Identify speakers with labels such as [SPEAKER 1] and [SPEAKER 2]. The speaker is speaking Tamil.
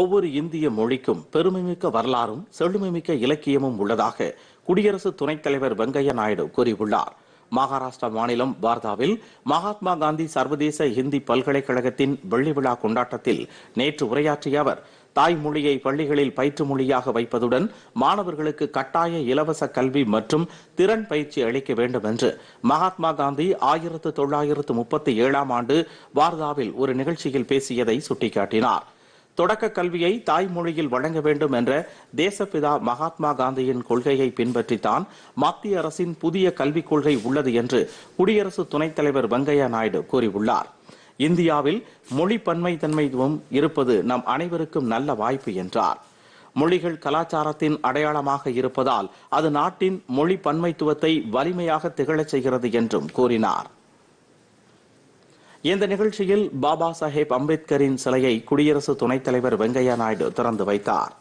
[SPEAKER 1] ஒவ்வொரு இந்திய மொழிக்கும் பெருமைமிக்க வரலாறும் செழுமைமிக்க இலக்கியமும் உள்ளதாக குடியரசு துணைத் தலைவர் வெங்கையா நாயுடு கூறியுள்ளார் மகாராஷ்டிரா மாநிலம் வார்தாவில் மகாத்மா காந்தி சர்வதேச இந்தி பல்கலைக்கழகத்தின் வெள்ளி விழா கொண்டாட்டத்தில் நேற்று உரையாற்றிய அவர் தாய்மொழியை பள்ளிகளில் பயிற்று மொழியாக வைப்பதுடன் மாணவர்களுக்கு கட்டாய இலவச கல்வி மற்றும் திறன் பயிற்சி அளிக்க வேண்டும் என்று மகாத்மா காந்தி ஆயிரத்து தொள்ளாயிரத்து முப்பத்தி ஏழாம் ஆண்டு வார்தாவில் ஒரு நிகழ்ச்சியில் பேசியதை சுட்டிக்காட்டினார் தொடக்க கல்வியை தாய்மொழியில் வழங்க வேண்டும் என்ற தேசப்பிதா மகாத்மா காந்தியின் கொள்கையை பின்பற்றித்தான் மத்திய அரசின் புதிய கல்விக் கொள்கை உள்ளது என்று குடியரசு துணைத் தலைவர் வெங்கையா நாயுடு கூறியுள்ளார் இந்தியாவில் மொழி பன்மை தன்மைத்துவம் இருப்பது நம் அனைவருக்கும் நல்ல வாய்ப்பு என்றார் மொழிகள் கலாச்சாரத்தின் அடையாளமாக இருப்பதால் அது நாட்டின் மொழி பன்மைத்துவத்தை வலிமையாக திகழச் செய்கிறது என்றும் கூறினார் இந்த நிகழ்ச்சியில் பாபா சாஹேப் அம்பேத்கரின் சிலையை குடியரசு துணைத் தலைவர் வெங்கையா நாயுடு திறந்து வைத்தார்